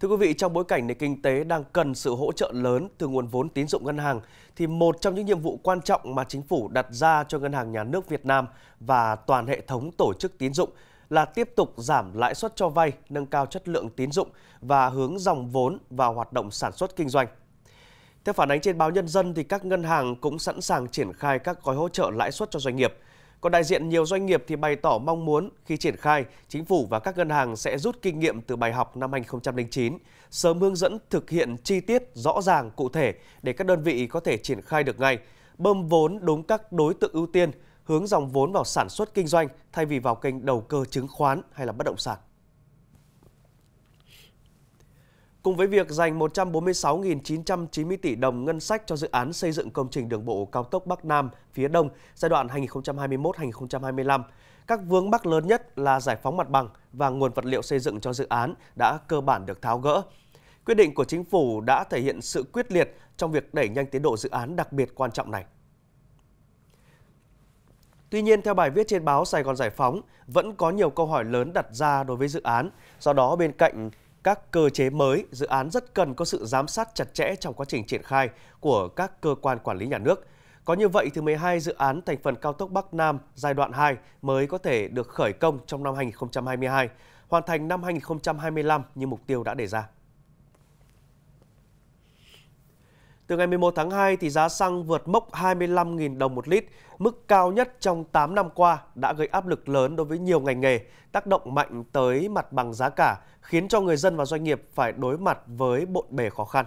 Thưa quý vị, trong bối cảnh nền kinh tế đang cần sự hỗ trợ lớn từ nguồn vốn tín dụng ngân hàng, thì một trong những nhiệm vụ quan trọng mà chính phủ đặt ra cho Ngân hàng Nhà nước Việt Nam và toàn hệ thống tổ chức tín dụng là tiếp tục giảm lãi suất cho vay, nâng cao chất lượng tín dụng và hướng dòng vốn vào hoạt động sản xuất kinh doanh. Theo phản ánh trên báo Nhân dân, thì các ngân hàng cũng sẵn sàng triển khai các gói hỗ trợ lãi suất cho doanh nghiệp – còn đại diện nhiều doanh nghiệp thì bày tỏ mong muốn khi triển khai, chính phủ và các ngân hàng sẽ rút kinh nghiệm từ bài học năm 2009, sớm hướng dẫn thực hiện chi tiết rõ ràng cụ thể để các đơn vị có thể triển khai được ngay, bơm vốn đúng các đối tượng ưu tiên, hướng dòng vốn vào sản xuất kinh doanh thay vì vào kênh đầu cơ chứng khoán hay là bất động sản. Cùng với việc dành 146.990 tỷ đồng ngân sách cho dự án xây dựng công trình đường bộ cao tốc Bắc Nam phía Đông giai đoạn 2021-2025, các vướng mắc lớn nhất là giải phóng mặt bằng và nguồn vật liệu xây dựng cho dự án đã cơ bản được tháo gỡ. Quyết định của chính phủ đã thể hiện sự quyết liệt trong việc đẩy nhanh tiến độ dự án đặc biệt quan trọng này. Tuy nhiên, theo bài viết trên báo Sài Gòn Giải Phóng, vẫn có nhiều câu hỏi lớn đặt ra đối với dự án. Do đó, bên cạnh các cơ chế mới, dự án rất cần có sự giám sát chặt chẽ trong quá trình triển khai của các cơ quan quản lý nhà nước. Có như vậy thì 12 dự án thành phần cao tốc Bắc Nam giai đoạn 2 mới có thể được khởi công trong năm 2022, hoàn thành năm 2025 như mục tiêu đã đề ra. Từ ngày 11 tháng 2 thì giá xăng vượt mốc 25.000 đồng một lít, mức cao nhất trong 8 năm qua đã gây áp lực lớn đối với nhiều ngành nghề, tác động mạnh tới mặt bằng giá cả, khiến cho người dân và doanh nghiệp phải đối mặt với bộn bề khó khăn.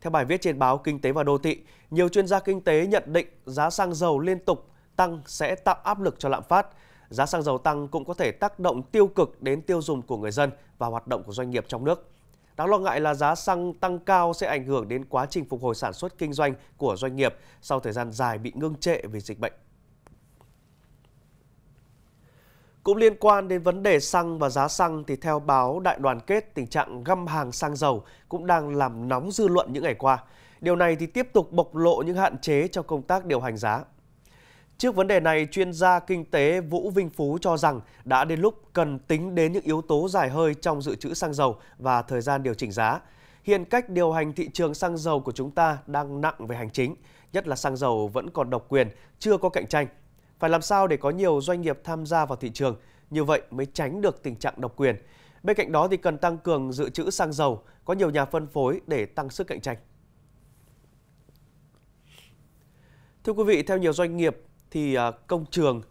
Theo bài viết trên báo Kinh tế và Đô thị, nhiều chuyên gia kinh tế nhận định giá xăng dầu liên tục tăng sẽ tạo áp lực cho lạm phát. Giá xăng dầu tăng cũng có thể tác động tiêu cực đến tiêu dùng của người dân và hoạt động của doanh nghiệp trong nước. Đáng lo ngại là giá xăng tăng cao sẽ ảnh hưởng đến quá trình phục hồi sản xuất kinh doanh của doanh nghiệp sau thời gian dài bị ngưng trệ vì dịch bệnh. Cũng liên quan đến vấn đề xăng và giá xăng thì theo báo Đại đoàn kết tình trạng găm hàng xăng dầu cũng đang làm nóng dư luận những ngày qua. Điều này thì tiếp tục bộc lộ những hạn chế trong công tác điều hành giá. Trước vấn đề này, chuyên gia kinh tế Vũ Vinh Phú cho rằng đã đến lúc cần tính đến những yếu tố dài hơi trong dự trữ xăng dầu và thời gian điều chỉnh giá. Hiện cách điều hành thị trường xăng dầu của chúng ta đang nặng về hành chính, nhất là xăng dầu vẫn còn độc quyền, chưa có cạnh tranh. Phải làm sao để có nhiều doanh nghiệp tham gia vào thị trường, như vậy mới tránh được tình trạng độc quyền. Bên cạnh đó thì cần tăng cường dự trữ xăng dầu, có nhiều nhà phân phối để tăng sức cạnh tranh. Thưa quý vị, theo nhiều doanh nghiệp, thì à, công trường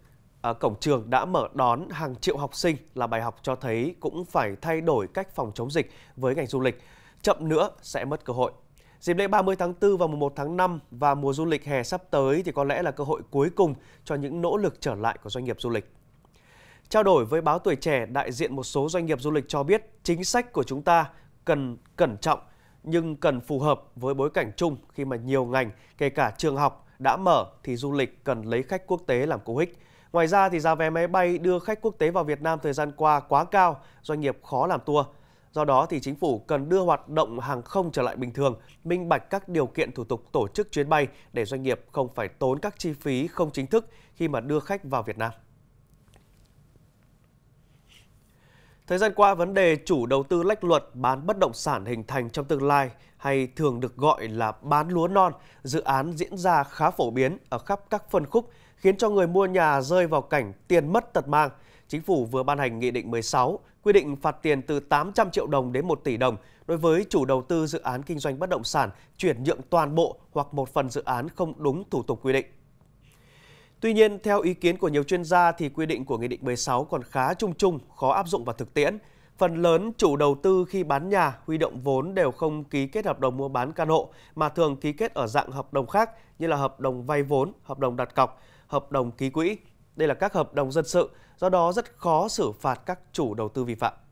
à, cổng trường đã mở đón hàng triệu học sinh là bài học cho thấy cũng phải thay đổi cách phòng chống dịch với ngành du lịch. Chậm nữa sẽ mất cơ hội. Dịp lễ 30 tháng 4 và 1 tháng 5 và mùa du lịch hè sắp tới thì có lẽ là cơ hội cuối cùng cho những nỗ lực trở lại của doanh nghiệp du lịch. Trao đổi với báo Tuổi Trẻ, đại diện một số doanh nghiệp du lịch cho biết chính sách của chúng ta cần cẩn trọng nhưng cần phù hợp với bối cảnh chung khi mà nhiều ngành, kể cả trường học, đã mở thì du lịch cần lấy khách quốc tế làm cú hích. Ngoài ra thì giá vé máy bay đưa khách quốc tế vào Việt Nam thời gian qua quá cao, doanh nghiệp khó làm tour. Do đó thì chính phủ cần đưa hoạt động hàng không trở lại bình thường, minh bạch các điều kiện thủ tục tổ chức chuyến bay để doanh nghiệp không phải tốn các chi phí không chính thức khi mà đưa khách vào Việt Nam. Thời gian qua, vấn đề chủ đầu tư lách luật bán bất động sản hình thành trong tương lai hay thường được gọi là bán lúa non, dự án diễn ra khá phổ biến ở khắp các phân khúc, khiến cho người mua nhà rơi vào cảnh tiền mất tật mang. Chính phủ vừa ban hành Nghị định 16, quy định phạt tiền từ 800 triệu đồng đến 1 tỷ đồng đối với chủ đầu tư dự án kinh doanh bất động sản chuyển nhượng toàn bộ hoặc một phần dự án không đúng thủ tục quy định. Tuy nhiên, theo ý kiến của nhiều chuyên gia thì quy định của Nghị định 16 còn khá chung chung, khó áp dụng vào thực tiễn. Phần lớn chủ đầu tư khi bán nhà, huy động vốn đều không ký kết hợp đồng mua bán căn hộ mà thường ký kết ở dạng hợp đồng khác như là hợp đồng vay vốn, hợp đồng đặt cọc, hợp đồng ký quỹ. Đây là các hợp đồng dân sự, do đó rất khó xử phạt các chủ đầu tư vi phạm.